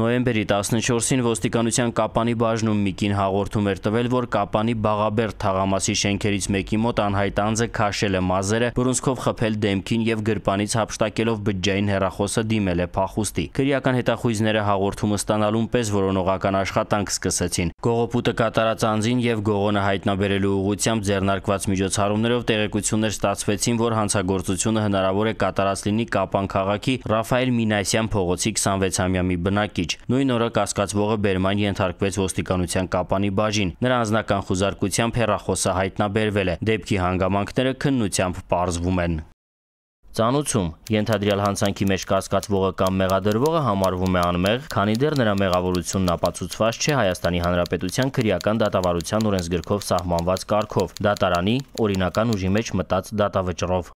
Նոյեմբերի 14-ին ոստիկանության Կապանի բաժնում մի կին հաղորդում էր տվել, որ Կապանի Բաղաբերդ թաղամասի շենքերից մեկի մոտ անհայտ անձը քաշել է մազերը, բռունցքով խփել դեմքին եւ գրպանից հափշտակելով բջջային հեռախոսը դիմել է փախուստի։ Քրեական հետախույզները հաղորդումը ստանալուն պես որոնողական աշխատանք սկսեցին։ Գողոպուտը կատարած անձին եւ գողոնը հայտնաբերելու ուղղությամբ ձեռնարկված միջոցառումներով տեղեկություններ ստացվեցին, որ հանցագործությունը հնարավոր է կատարած լինի Կապան քաղաքի Ռաֆայել Մինասյան փողոցի 26-ամյա մի բնակի բնակիչ։ Նույն օրը կասկածվողը բերման ենթարկվեց ոստիկանության կապանի բաժին։ Նրա անձնական խուզարկությամբ հերախոսը հայտնաբերվել է։ Դեպքի հանգամանքները քննությամբ պարզվում են։ Ծանուցում ենթադրյալ հանցանքի մեջ կասկածվողը կամ մեղադրվողը համարվում է անմեղ, քանի դեռ նրա մեղավորությունն ապացուցված չէ Հայաստանի Հանրապետության քրեական դատավարության օրենսգրքով սահմանված կարգով՝ դատարանի օրինական ուժի մեջ մտած դատավճռով։